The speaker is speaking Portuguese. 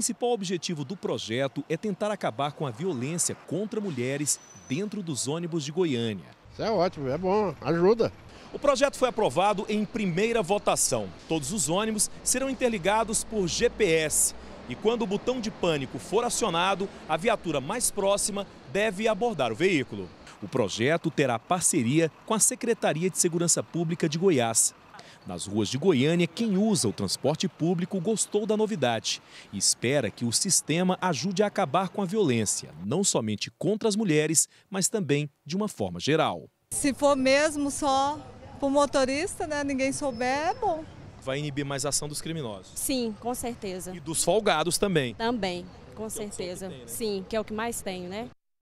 principal objetivo do projeto é tentar acabar com a violência contra mulheres dentro dos ônibus de Goiânia. Isso é ótimo, é bom, ajuda. O projeto foi aprovado em primeira votação. Todos os ônibus serão interligados por GPS. E quando o botão de pânico for acionado, a viatura mais próxima deve abordar o veículo. O projeto terá parceria com a Secretaria de Segurança Pública de Goiás. Nas ruas de Goiânia, quem usa o transporte público gostou da novidade e espera que o sistema ajude a acabar com a violência, não somente contra as mulheres, mas também de uma forma geral. Se for mesmo só para o motorista, né, ninguém souber, é bom. Vai inibir mais a ação dos criminosos? Sim, com certeza. E dos folgados também? Também, com é certeza. Tem, né? Sim, que é o que mais tem, né?